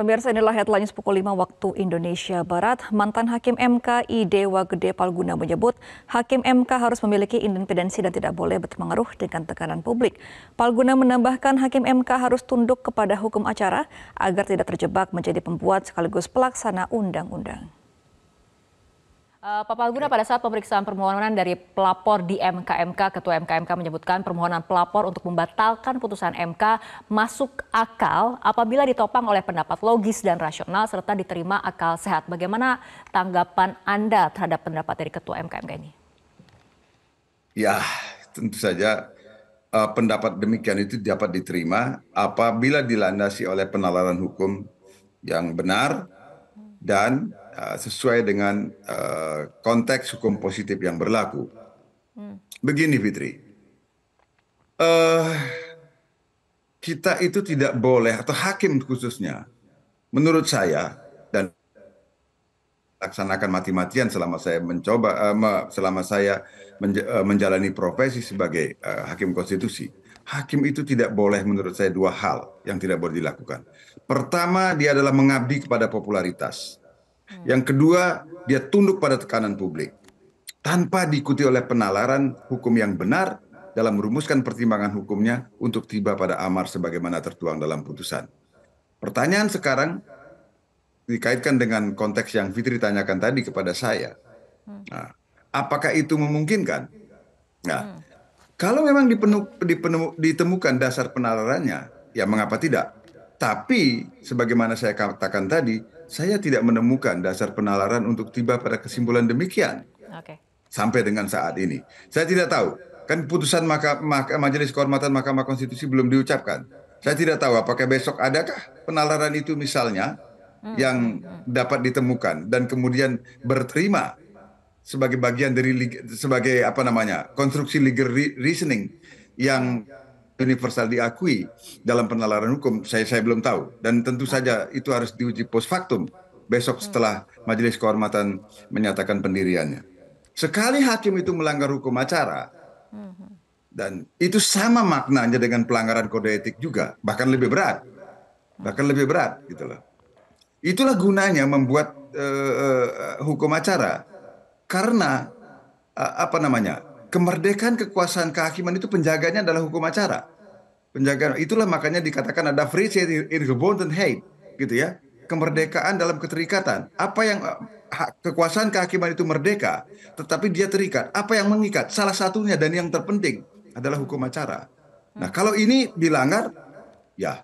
Pemirsa inilah headline pukul 5 waktu Indonesia Barat. Mantan Hakim MK I Dewa Gede Palguna menyebut Hakim MK harus memiliki independensi dan tidak boleh berpengaruh dengan tekanan publik. Palguna menambahkan Hakim MK harus tunduk kepada hukum acara agar tidak terjebak menjadi pembuat sekaligus pelaksana undang-undang. Uh, Pak Palguna pada saat pemeriksaan permohonan dari pelapor di MKMK, Ketua MKMK menyebutkan permohonan pelapor untuk membatalkan putusan MK masuk akal apabila ditopang oleh pendapat logis dan rasional serta diterima akal sehat. Bagaimana tanggapan Anda terhadap pendapat dari Ketua MKMK ini? Ya, tentu saja uh, pendapat demikian itu dapat diterima apabila dilandasi oleh penalaran hukum yang benar, dan uh, sesuai dengan uh, konteks hukum positif yang berlaku. Hmm. Begini Fitri, uh, kita itu tidak boleh atau hakim khususnya, menurut saya dan laksanakan mati-matian selama saya mencoba selama saya menjalani profesi sebagai hakim konstitusi hakim itu tidak boleh menurut saya dua hal yang tidak boleh dilakukan. Pertama, dia adalah mengabdi kepada popularitas. Hmm. Yang kedua, dia tunduk pada tekanan publik. Tanpa diikuti oleh penalaran hukum yang benar dalam merumuskan pertimbangan hukumnya untuk tiba pada amar sebagaimana tertuang dalam putusan. Pertanyaan sekarang dikaitkan dengan konteks yang Fitri tanyakan tadi kepada saya. Hmm. Nah, apakah itu memungkinkan? Nah, hmm. Kalau memang dipenu, dipenu, ditemukan dasar penalarannya, ya mengapa tidak? Tapi sebagaimana saya katakan tadi, saya tidak menemukan dasar penalaran untuk tiba pada kesimpulan demikian. Okay. Sampai dengan saat ini, saya tidak tahu. Kan putusan maka, maka, Majelis Kehormatan Mahkamah Konstitusi belum diucapkan. Saya tidak tahu apakah besok adakah penalaran itu misalnya hmm. yang hmm. dapat ditemukan dan kemudian berterima sebagai bagian dari sebagai apa namanya konstruksi legal reasoning yang universal diakui dalam penalaran hukum saya saya belum tahu dan tentu saja itu harus diuji post factum besok setelah majelis kehormatan menyatakan pendiriannya sekali hakim itu melanggar hukum acara dan itu sama maknanya dengan pelanggaran kode etik juga bahkan lebih berat bahkan lebih berat gitu itulah gunanya membuat uh, hukum acara karena apa namanya kemerdekaan kekuasaan kehakiman itu penjaganya adalah hukum acara penjagaan itulah makanya dikatakan ada free in gebonden hate gitu ya kemerdekaan dalam keterikatan apa yang kekuasaan kehakiman itu merdeka tetapi dia terikat apa yang mengikat salah satunya dan yang terpenting adalah hukum acara nah hmm. kalau ini dilanggar ya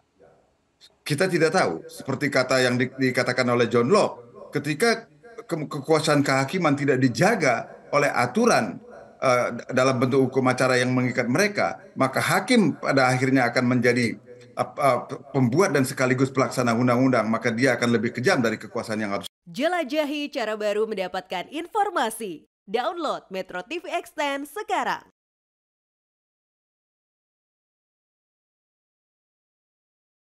kita tidak tahu seperti kata yang di, dikatakan oleh John Locke ketika ke kekuasaan kehakiman tidak dijaga oleh aturan uh, dalam bentuk hukum acara yang mengikat mereka, maka hakim pada akhirnya akan menjadi uh, uh, pembuat dan sekaligus pelaksana undang-undang, maka dia akan lebih kejam dari kekuasaan yang harus. Jelajahi cara baru mendapatkan informasi. Download Metro TV Extend sekarang.